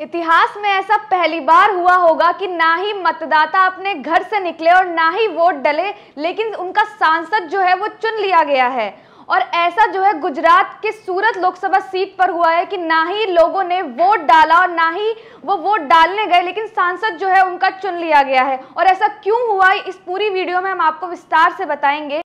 इतिहास में ऐसा पहली बार हुआ होगा कि ना ही मतदाता अपने घर से निकले और ना ही वोट डले लेकिन उनका सांसद जो है वो चुन लिया गया है और ऐसा जो है गुजरात के सूरत लोकसभा सीट पर हुआ है कि ना ही लोगों ने वोट डाला और ना ही वो वोट डालने गए लेकिन सांसद जो है उनका चुन लिया गया है और ऐसा क्यों हुआ इस पूरी वीडियो में हम आपको विस्तार से बताएंगे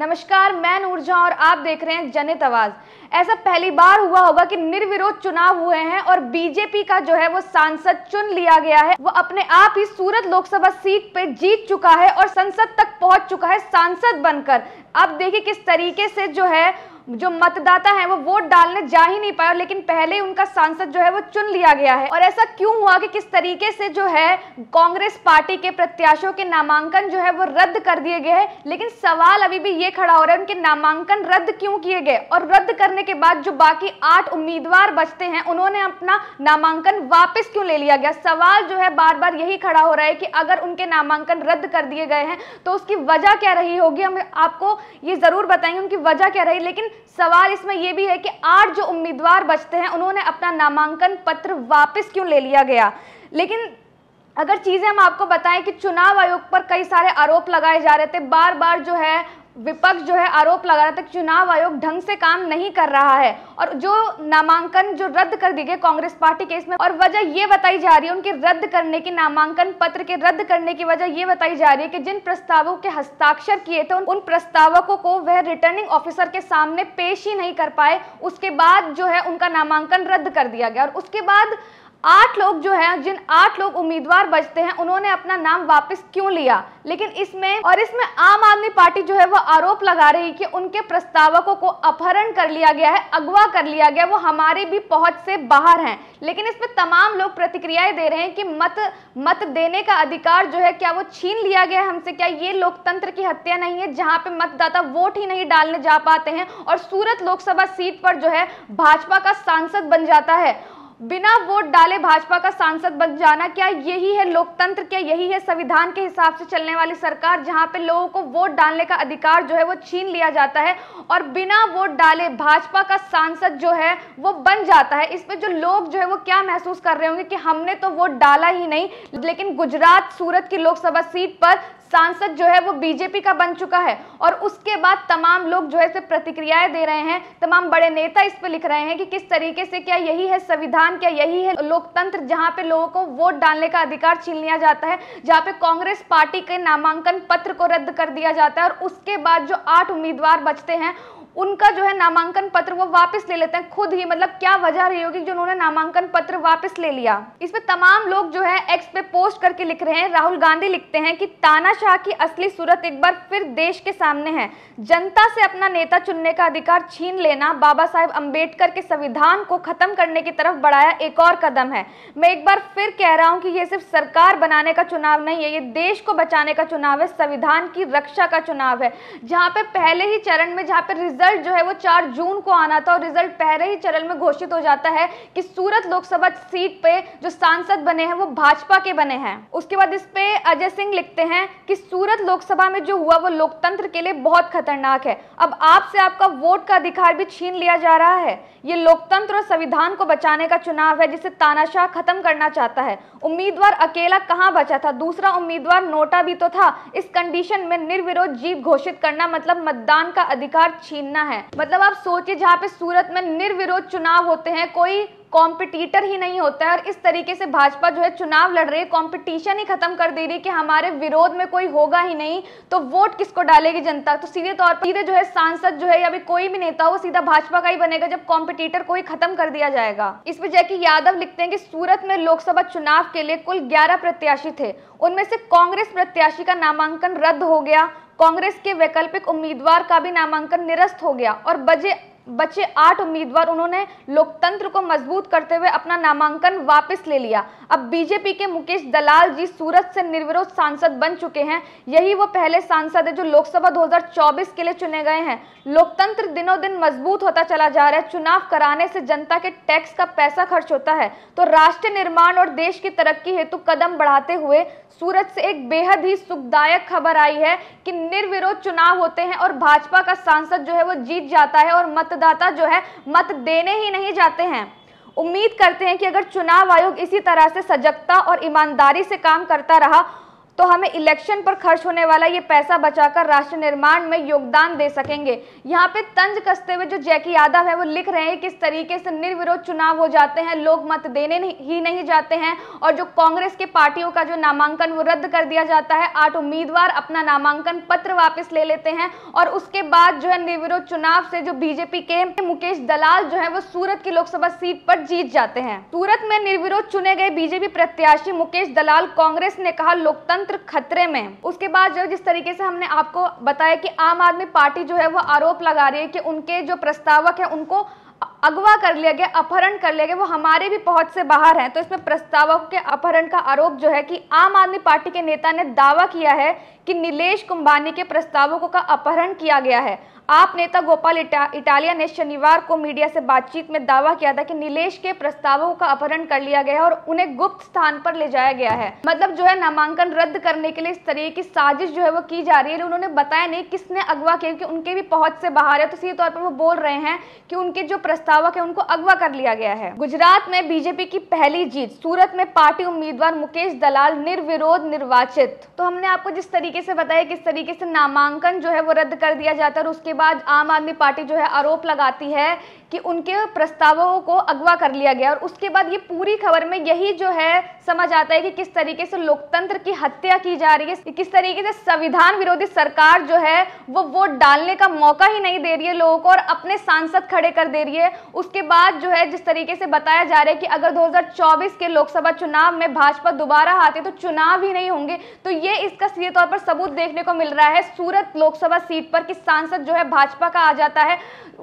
नमस्कार मैं नूरजा और आप देख रहे हैं जनित आवाज ऐसा पहली बार हुआ होगा कि निर्विरोध चुनाव हुए हैं और बीजेपी का जो है वो सांसद चुन लिया गया है वो अपने आप ही सूरत लोकसभा सीट पे जीत चुका है और संसद तक पहुंच चुका है सांसद बनकर आप देखिए किस तरीके से जो है जो मतदाता है वो वोट डालने जा ही नहीं पाया लेकिन पहले उनका सांसद जो है वो चुन लिया गया है और ऐसा क्यों हुआ कि किस तरीके से जो है कांग्रेस पार्टी के प्रत्याशियों के नामांकन जो है वो रद्द कर दिए गए हैं लेकिन सवाल अभी भी ये खड़ा हो रहा है उनके नामांकन रद्द क्यों किए गए और रद्द करने के बाद जो बाकी आठ उम्मीदवार बचते हैं उन्होंने अपना नामांकन वापिस क्यों ले लिया गया सवाल जो है बार बार यही खड़ा हो रहा है कि अगर उनके नामांकन रद्द कर दिए गए हैं तो उसकी वजह क्या रही होगी हम आपको ये ज़रूर बताएंगे उनकी वजह क्या रही लेकिन सवाल इसमें यह भी है कि आठ जो उम्मीदवार बचते हैं उन्होंने अपना नामांकन पत्र वापस क्यों ले लिया गया लेकिन अगर चीज़ें हम आपको बताएं कि चुनाव आयोग पर कई सारे आरोप लगाए जा रहे थे बार बार जो है विपक्ष जो है आरोप लगा रहा था कि चुनाव आयोग ढंग से काम नहीं कर रहा है और जो नामांकन जो रद्द कर दिए गए कांग्रेस पार्टी के इसमें और वजह ये बताई जा रही है उनके रद्द करने की नामांकन पत्र के रद्द करने की वजह ये बताई जा रही है कि जिन प्रस्तावों के हस्ताक्षर किए थे उन प्रस्तावकों को वह रिटर्निंग ऑफिसर के सामने पेश ही नहीं कर पाए उसके बाद जो है उनका नामांकन रद्द कर दिया गया और उसके बाद आठ लोग जो हैं जिन आठ लोग उम्मीदवार बचते हैं उन्होंने अपना नाम वापस क्यों लिया लेकिन इसमें और इसमें आम आदमी पार्टी जो है वो आरोप लगा रही कि उनके प्रस्तावकों को अपहरण कर लिया गया है अगवा कर लिया गया वो हमारे भी पहुंच से बाहर हैं लेकिन इस तमाम लोग प्रतिक्रियाएं दे रहे हैं कि मत मत देने का अधिकार जो है क्या वो छीन लिया गया है हमसे क्या ये लोकतंत्र की हत्या नहीं है जहाँ पे मतदाता वोट ही नहीं डालने जा पाते हैं और सूरत लोकसभा सीट पर जो है भाजपा का सांसद बन जाता है बिना वोट डाले भाजपा का सांसद बन जाना क्या यही है लोकतंत्र क्या यही है संविधान के हिसाब से चलने वाली सरकार जहां पे लोगों को वोट डालने का अधिकार जो है वो छीन लिया जाता है और बिना वोट डाले भाजपा का सांसद जो है वो बन जाता है इस पर जो लोग जो है वो क्या महसूस कर रहे होंगे कि हमने तो वोट डाला ही नहीं लेकिन गुजरात सूरत की लोकसभा सीट पर सांसद जो है वो बीजेपी का बन चुका है और उसके बाद तमाम लोग जो है प्रतिक्रियाएं दे रहे हैं तमाम बड़े नेता इस पर लिख रहे हैं कि किस तरीके से क्या यही है संविधान क्या यही है लोकतंत्र जहां पे लोगों को वोट डालने का अधिकार छीन लिया जाता है जहां पे कांग्रेस पार्टी के नामांकन पत्र को रद्द कर दिया जाता है और उसके बाद जो आठ उम्मीदवार बचते हैं उनका जो है नामांकन पत्र वो वापस ले लेते हैं खुद ही मतलब क्या वजह रही होगी जो उन्होंने नामांकन पत्र वापस ले लिया इसमें तमाम लोग जो है एक्स पे पोस्ट करके लिख रहे हैं राहुल गांधी लिखते हैं कि तानाशाह की असली सूरत एक बार फिर देश के सामने है जनता से अपना नेता चुनने का अधिकार छीन लेना बाबा साहेब अम्बेडकर के संविधान को खत्म करने की तरफ बढ़ाया एक और कदम है मैं एक बार फिर कह रहा हूँ कि ये सिर्फ सरकार बनाने का चुनाव नहीं है ये देश को बचाने का चुनाव है संविधान की रक्षा का चुनाव है जहाँ पे पहले ही चरण में जहाँ पे रिजर्व रिजल्ट जो है वो चार जून को आना था और रिजल्ट पहले ही चरण में घोषित हो जाता है कि सूरत लोकसभा सीट पे जो सांसद बने हैं वो भाजपा के बने हैं उसके बाद इस पे अजय सिंह लिखते हैं कि सूरत लोकसभा में जो हुआ वो लोकतंत्र के लिए बहुत खतरनाक है अब आपसे आपका वोट का अधिकार भी छीन लिया जा रहा है ये लोकतंत्र और संविधान को बचाने का चुनाव है जिसे तानाशाह खत्म करना चाहता है उम्मीदवार अकेला कहाँ बचा था दूसरा उम्मीदवार नोटा भी तो था इस कंडीशन में निर्विरोध जीत घोषित करना मतलब मतदान का अधिकार छीन छीनना है मतलब आप सोचिए जहाँ पे सूरत में निर्विरोध चुनाव होते हैं कोई कॉम्पिटिटर ही नहीं होता है और इस तरीके से भाजपा जो है चुनाव लड़ रही है कॉम्पिटिशन ही खत्म कर दे रही है कि हमारे विरोध में कोई होगा ही नहीं तो वोट किसको डालेगी जनता तो सीधे तौर पर सीधे जो है सांसद जो है या भी कोई भी नेता हो सीधा भाजपा का ही बनेगा जब कॉम्पिटिटर को ही खत्म कर दिया जाएगा इस पर जैकी यादव लिखते हैं कि सूरत में लोकसभा चुनाव के लिए कुल ग्यारह प्रत्याशी थे उनमें से कांग्रेस प्रत्याशी का नामांकन रद्द हो गया कांग्रेस के वैकल्पिक उम्मीदवार का भी नामांकन निरस्त हो गया और बजे बचे आठ उम्मीदवार उन्होंने लोकतंत्र को मजबूत करते हुए अपना नामांकन वापस ले लिया अब बीजेपी के मुकेश दलाल जी सूरत से निर्विरोध सांसद बन चुके हैं यही वो पहले सांसद है जो लोकसभा 2024 के लिए चुने गए हैं लोकतंत्र दिनों दिन मजबूत होता चला जा रहा है चुनाव कराने से जनता के टैक्स का पैसा खर्च होता है तो राष्ट्र निर्माण और देश की तरक्की हेतु कदम बढ़ाते हुए सूरत से एक बेहद ही सुखदायक खबर आई है कि निर्विरोध चुनाव होते हैं और भाजपा का सांसद जो है वो जीत जाता है और मत मतदाता जो है मत देने ही नहीं जाते हैं उम्मीद करते हैं कि अगर चुनाव आयोग इसी तरह से सजगता और ईमानदारी से काम करता रहा तो हमें इलेक्शन पर खर्च होने वाला ये पैसा बचाकर राष्ट्र निर्माण में योगदान दे सकेंगे यहाँ पे तंज कसते हुए जो जैकी यादव है वो लिख रहे हैं किस तरीके से निर्विरोध चुनाव हो जाते हैं लोग मत देने ही नहीं जाते हैं और जो कांग्रेस के पार्टियों का जो नामांकन वो रद्द कर दिया जाता है आठ उम्मीदवार अपना नामांकन पत्र वापिस ले लेते हैं और उसके बाद जो है निर्विरोध चुनाव से जो बीजेपी के मुकेश दलाल जो है वो सूरत की लोकसभा सीट पर जीत जाते हैं सूरत में निर्विरोध चुने गए बीजेपी प्रत्याशी मुकेश दलाल कांग्रेस ने कहा लोकतंत्र लोकतंत्र खतरे में उसके बाद जो जिस तरीके से हमने आपको बताया कि आम आदमी पार्टी जो है वो आरोप लगा रही है कि उनके जो प्रस्तावक है उनको अगवा कर लिया गया अपहरण कर लिया गया वो हमारे भी पहुंच से बाहर हैं तो इसमें प्रस्तावक के अपहरण का आरोप जो है कि आम आदमी पार्टी के नेता ने दावा किया है कि नीलेश कुंभानी के प्रस्तावकों का अपहरण किया गया है आप नेता गोपाल इटा, इटालिया ने शनिवार को मीडिया से बातचीत में दावा किया था कि नीलेश के प्रस्तावों का अपहरण कर लिया गया है और उन्हें गुप्त स्थान पर ले जाया गया है मतलब जो है नामांकन रद्द करने के लिए इस तरह की साजिश जो है वो की जा रही है उन्होंने बताया नहीं किसने अगवा किया क्योंकि उनके भी पहुंच से बाहर है तो सीधे तौर पर वो बोल रहे हैं कि उनके जो प्रस्तावक है उनको अगवा कर लिया गया है गुजरात में बीजेपी की पहली जीत सूरत में पार्टी उम्मीदवार मुकेश दलाल निर्विरोध निर्वाचित तो हमने आपको जिस तरीके से बताया किस तरीके से नामांकन जो है वो रद्द कर दिया जाता है और उसके बाद आम आदमी पार्टी जो है आरोप लगाती है कि उनके प्रस्तावों को अगवा कर लिया गया और उसके बाद ये पूरी खबर में यही जो है समझ आता है कि किस तरीके से लोकतंत्र की हत्या की जा रही है किस तरीके से संविधान विरोधी सरकार जो है वो वोट डालने का मौका ही नहीं दे रही है लोगों को और अपने सांसद खड़े कर दे रही है उसके बाद जो है जिस तरीके से बताया जा रहा है कि अगर दो के लोकसभा चुनाव में भाजपा दोबारा आती तो चुनाव ही नहीं होंगे तो ये इसका सीधे तौर पर सबूत देखने को मिल रहा है सूरत लोकसभा सीट पर कि सांसद जो है भाजपा का आ जाता है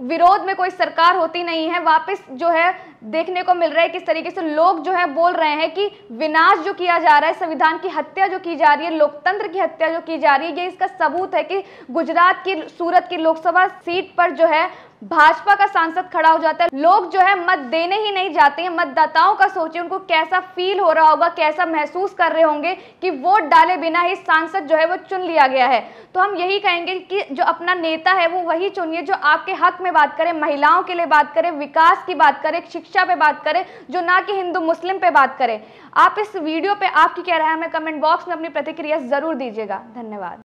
विरोध में कोई सरकार होती नहीं है वापस जो है देखने को मिल रहा है किस तरीके से लोग जो है बोल रहे हैं कि विनाश जो किया जा रहा है संविधान की हत्या जो की जा रही है लोकतंत्र की हत्या जो की जा रही है ये इसका सबूत है कि गुजरात की सूरत की लोकसभा सीट पर जो है भाजपा का सांसद खड़ा हो जाता है लोग जो है मत देने ही नहीं जाते हैं मतदाताओं का सोचे उनको कैसा फील हो रहा होगा कैसा महसूस कर रहे होंगे कि वोट डाले बिना ही सांसद जो है वो चुन लिया गया है तो हम यही कहेंगे कि जो अपना नेता है वो वही चुनिए जो आपके हक में बात करे महिलाओं के लिए बात करे विकास की बात करे शिक्षा पे बात करे जो ना कि हिंदू मुस्लिम पे बात करे आप इस वीडियो पे आपकी क्या राय हमें कमेंट बॉक्स में अपनी प्रतिक्रिया जरूर दीजिएगा धन्यवाद